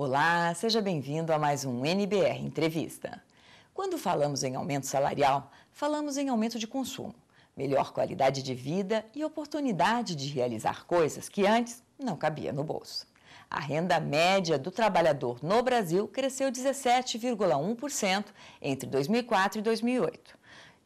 Olá, seja bem-vindo a mais um NBR Entrevista. Quando falamos em aumento salarial, falamos em aumento de consumo, melhor qualidade de vida e oportunidade de realizar coisas que antes não cabia no bolso. A renda média do trabalhador no Brasil cresceu 17,1% entre 2004 e 2008.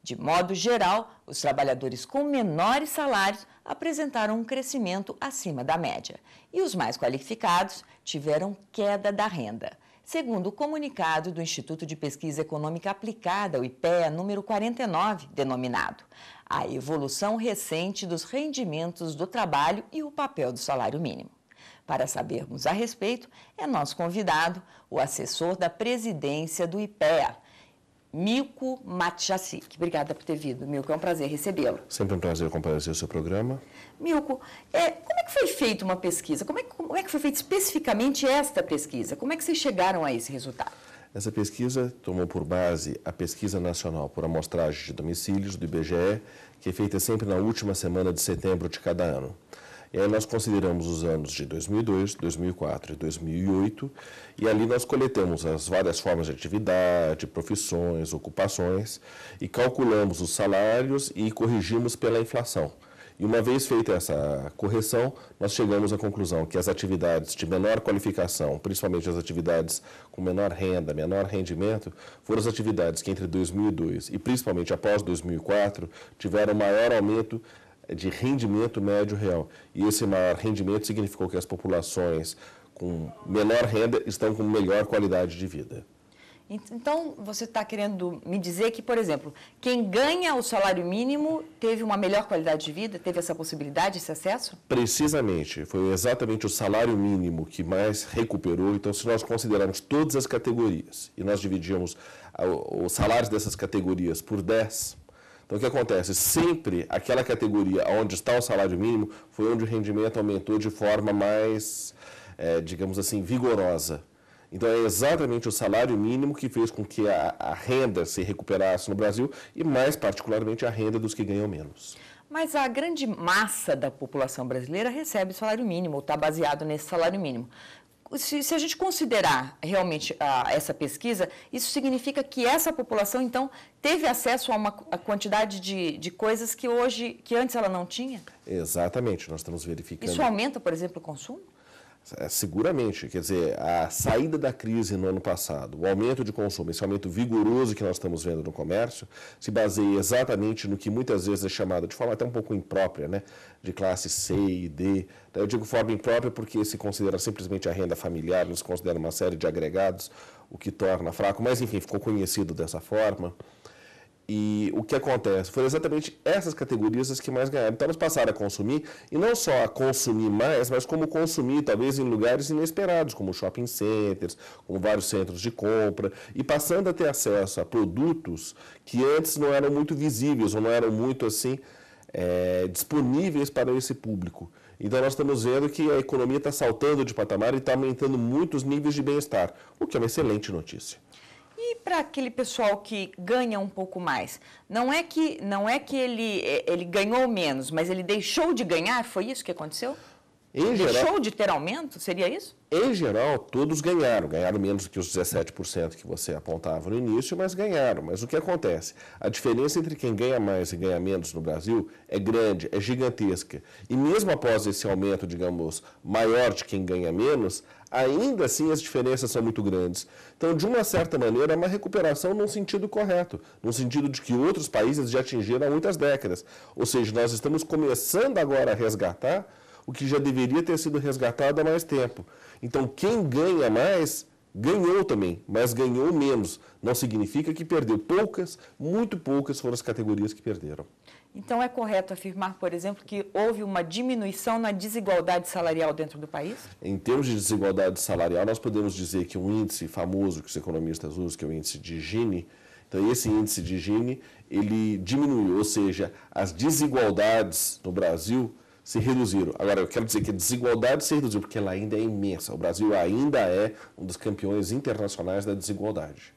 De modo geral, os trabalhadores com menores salários apresentaram um crescimento acima da média e os mais qualificados tiveram queda da renda. Segundo o comunicado do Instituto de Pesquisa Econômica Aplicada, o IPEA, número 49, denominado A Evolução Recente dos Rendimentos do Trabalho e o Papel do Salário Mínimo. Para sabermos a respeito, é nosso convidado, o assessor da presidência do IPEA, Mico Matjacic. Obrigada por ter vindo, Mico, É um prazer recebê-lo. Sempre um prazer comparecer ao seu programa. Mico, é, como é que foi feita uma pesquisa? Como é, como é que foi feita especificamente esta pesquisa? Como é que vocês chegaram a esse resultado? Essa pesquisa tomou por base a Pesquisa Nacional por Amostragem de Domicílios, do IBGE, que é feita sempre na última semana de setembro de cada ano. E aí nós consideramos os anos de 2002, 2004 e 2008, e ali nós coletamos as várias formas de atividade, profissões, ocupações, e calculamos os salários e corrigimos pela inflação. E uma vez feita essa correção, nós chegamos à conclusão que as atividades de menor qualificação, principalmente as atividades com menor renda, menor rendimento, foram as atividades que entre 2002 e principalmente após 2004 tiveram maior aumento de rendimento médio real. E esse maior rendimento significou que as populações com menor renda estão com melhor qualidade de vida. Então, você está querendo me dizer que, por exemplo, quem ganha o salário mínimo teve uma melhor qualidade de vida, teve essa possibilidade, esse acesso? Precisamente. Foi exatamente o salário mínimo que mais recuperou. Então, se nós considerarmos todas as categorias e nós dividimos os salários dessas categorias por 10, então o que acontece? Sempre aquela categoria onde está o salário mínimo foi onde o rendimento aumentou de forma mais, é, digamos assim, vigorosa. Então é exatamente o salário mínimo que fez com que a, a renda se recuperasse no Brasil e mais particularmente a renda dos que ganham menos. Mas a grande massa da população brasileira recebe salário mínimo, ou está baseado nesse salário mínimo se, se a gente considerar realmente a, ah, essa pesquisa, isso significa que essa população, então, teve acesso a uma a quantidade de, de coisas que hoje, que antes ela não tinha? Exatamente, nós estamos verificando. Isso aumenta, por exemplo, o consumo? É, seguramente, quer dizer, a saída da crise no ano passado, o aumento de consumo, esse aumento vigoroso que nós estamos vendo no comércio, se baseia exatamente no que muitas vezes é chamado de forma até um pouco imprópria, né? de classe C e D. Eu digo forma imprópria porque se considera simplesmente a renda familiar, nos considera uma série de agregados, o que torna fraco, mas enfim, ficou conhecido dessa forma. E o que acontece? Foram exatamente essas categorias as que mais ganharam. Então elas passaram a consumir, e não só a consumir mais, mas como consumir, talvez em lugares inesperados, como shopping centers, como vários centros de compra, e passando a ter acesso a produtos que antes não eram muito visíveis ou não eram muito assim é, disponíveis para esse público. Então nós estamos vendo que a economia está saltando de patamar e está aumentando muito os níveis de bem-estar, o que é uma excelente notícia. E para aquele pessoal que ganha um pouco mais, não é que não é que ele eh, ele ganhou menos, mas ele deixou de ganhar, foi isso que aconteceu? Em geral, Deixou de ter aumento? Seria isso? Em geral, todos ganharam. Ganharam menos do que os 17% que você apontava no início, mas ganharam. Mas o que acontece? A diferença entre quem ganha mais e ganha menos no Brasil é grande, é gigantesca. E mesmo após esse aumento, digamos, maior de quem ganha menos, ainda assim as diferenças são muito grandes. Então, de uma certa maneira, é uma recuperação num sentido correto, no sentido de que outros países já atingiram há muitas décadas. Ou seja, nós estamos começando agora a resgatar o que já deveria ter sido resgatado há mais tempo. Então, quem ganha mais, ganhou também, mas ganhou menos. Não significa que perdeu. Poucas, muito poucas foram as categorias que perderam. Então, é correto afirmar, por exemplo, que houve uma diminuição na desigualdade salarial dentro do país? Em termos de desigualdade salarial, nós podemos dizer que o um índice famoso que os economistas usam, que é o índice de Gini, então esse índice de Gini, ele diminuiu, ou seja, as desigualdades no Brasil se reduziram. Agora, eu quero dizer que a desigualdade se reduziu, porque ela ainda é imensa. O Brasil ainda é um dos campeões internacionais da desigualdade.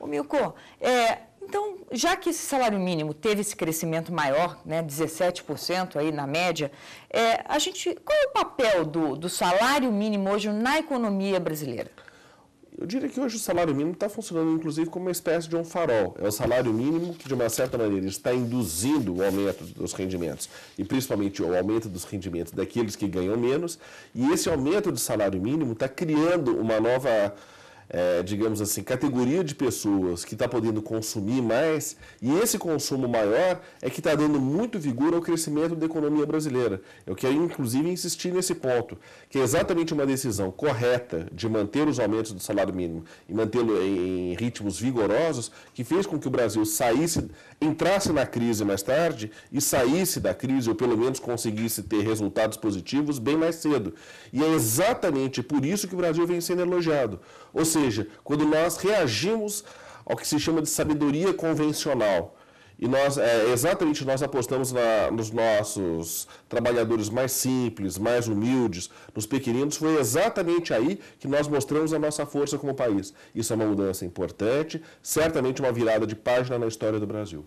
Ô, Milko, é, então, já que esse salário mínimo teve esse crescimento maior, né, 17% aí na média, é, a gente, qual é o papel do, do salário mínimo hoje na economia brasileira? Eu diria que hoje o salário mínimo está funcionando, inclusive, como uma espécie de um farol. É o salário mínimo que, de uma certa maneira, está induzindo o aumento dos rendimentos, e principalmente o aumento dos rendimentos daqueles que ganham menos. E esse aumento do salário mínimo está criando uma nova é, digamos assim, categoria de pessoas que está podendo consumir mais, e esse consumo maior é que está dando muito vigor ao crescimento da economia brasileira. Eu quero, inclusive, insistir nesse ponto, que é exatamente uma decisão correta de manter os aumentos do salário mínimo e mantê-lo em, em ritmos vigorosos, que fez com que o Brasil saísse, entrasse na crise mais tarde e saísse da crise, ou pelo menos conseguisse ter resultados positivos bem mais cedo. E é exatamente por isso que o Brasil vem sendo elogiado. Ou seja, quando nós reagimos ao que se chama de sabedoria convencional, e nós, é, exatamente, nós apostamos na, nos nossos trabalhadores mais simples, mais humildes, nos pequeninos. Foi exatamente aí que nós mostramos a nossa força como país. Isso é uma mudança importante, certamente uma virada de página na história do Brasil.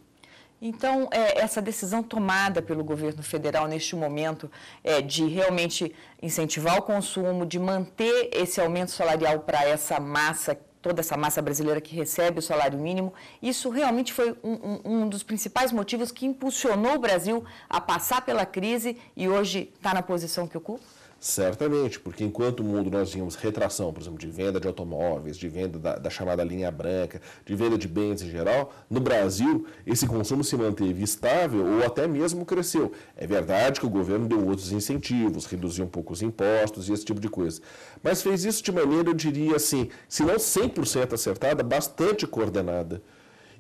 Então, é, essa decisão tomada pelo governo federal neste momento é, de realmente incentivar o consumo, de manter esse aumento salarial para essa massa toda essa massa brasileira que recebe o salário mínimo. Isso realmente foi um, um, um, dos principais motivos que impulsionou o Brasil a passar pela crise e hoje está na posição que ocupa? Certamente, porque enquanto o mundo nós vimos retração, por exemplo, de venda de automóveis, de venda da, da, chamada linha branca, de venda de bens em geral, no Brasil esse consumo se manteve estável ou até mesmo cresceu. É verdade que o governo deu outros incentivos, reduziu um pouco os impostos e esse tipo de coisa. Mas fez isso de maneira, eu diria assim, se não 100% acertada, bastante coordenada.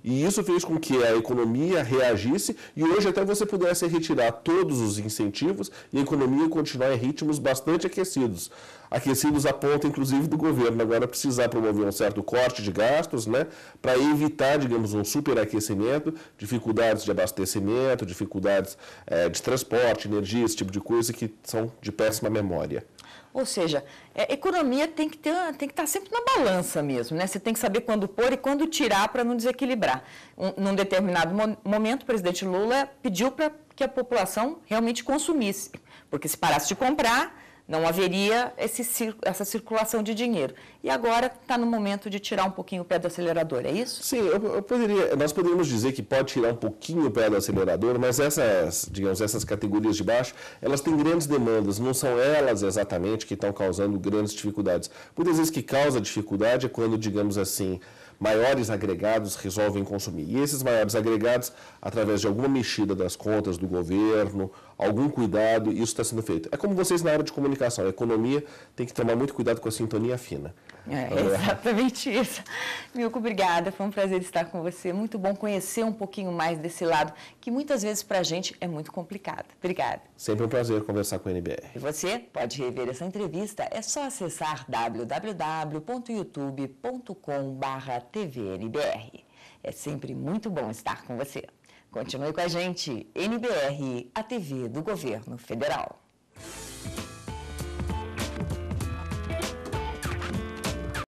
E isso fez com que a economia reagisse e hoje até você pudesse retirar todos os incentivos e a economia continuar em ritmos bastante aquecidos. Aquecidos a ponta, inclusive, do governo agora precisar promover um certo corte de gastos, né, para evitar, digamos, um superaquecimento, dificuldades de abastecimento, dificuldades é, de transporte, energia, esse tipo de coisa que são de péssima memória. Ou seja, é, economia tem que, ter, tem que estar tá sempre na balança mesmo, né? Você tem que saber quando pôr e quando tirar para não desequilibrar. Um, num determinado mo momento, o presidente Lula pediu para que a população realmente consumisse, porque se parasse de comprar, não haveria esse, essa circulação de dinheiro. E agora está no momento de tirar um pouquinho o pé do acelerador, é isso? Sim, eu, eu poderia, nós poderíamos dizer que pode tirar um pouquinho o pé do acelerador, mas essas, digamos, essas categorias de baixo, elas têm grandes demandas, não são elas exatamente que estão causando grandes dificuldades. Muitas vezes que causa dificuldade é quando, digamos assim, maiores agregados resolvem consumir. E esses maiores agregados, através de alguma mexida das contas do governo, algum cuidado, isso está sendo feito. É como vocês na área de comunicação, a economia tem que tomar muito cuidado com a sintonia fina. É, é, exatamente isso. Milko, obrigada. Foi um prazer estar com você. Muito bom conhecer um pouquinho mais desse lado, que muitas vezes para a gente é muito complicado. Obrigada. Sempre um prazer conversar com a NBR. E você pode rever essa entrevista. É só acessar www.youtube.com/tvnbr. É sempre muito bom estar com você. Continue com a gente. NBR, a TV do Governo Federal.